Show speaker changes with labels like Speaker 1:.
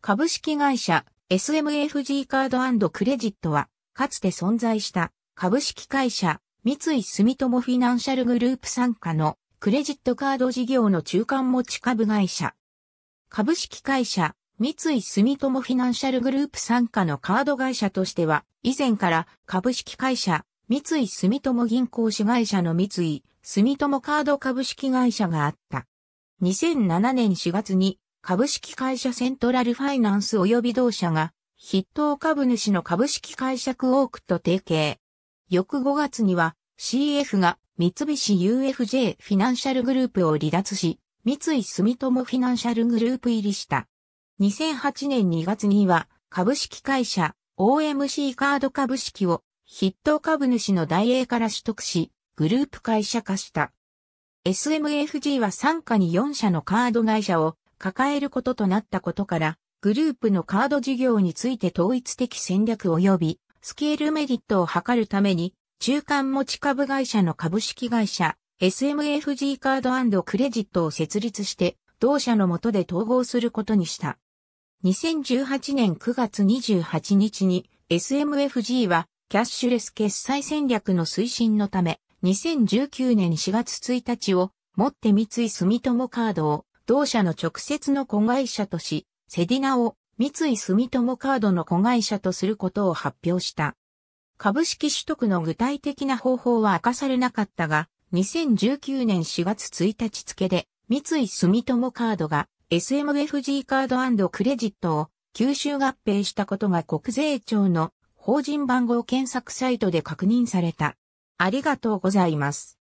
Speaker 1: 株式会社 SMFG カードクレジットは、かつて存在した株式会社三井住友フィナンシャルグループ傘下のクレジットカード事業の中間持ち株会社。株式会社三井住友フィナンシャルグループ傘下のカード会社としては、以前から株式会社三井住友銀行子会社の三井住友カード株式会社があった。2007年4月に株式会社セントラルファイナンス及び同社が、筆頭株主の株式会社クオークと提携。翌5月には CF が三菱 UFJ フィナンシャルグループを離脱し、三井住友フィナンシャルグループ入りした。2008年2月には株式会社 OMC カード株式を筆頭株主の大英から取得し、グループ会社化した。SMFG は傘下に4社のカード会社を抱えることとなったことから、グループのカード事業について統一的戦略及びスケールメリットを図るために、中間持ち株会社の株式会社 SMFG カードクレジットを設立して、同社の下で統合することにした。2018年9月28日に SMFG はキャッシュレス決済戦略の推進のため2019年4月1日をもって三井住友カードを同社の直接の子会社とし、セディナを三井住友カードの子会社とすることを発表した。株式取得の具体的な方法は明かされなかったが、2019年4月1日付で、三井住友カードが SMFG カードクレジットを吸収合併したことが国税庁の法人番号検索サイトで確認された。ありがとうございます。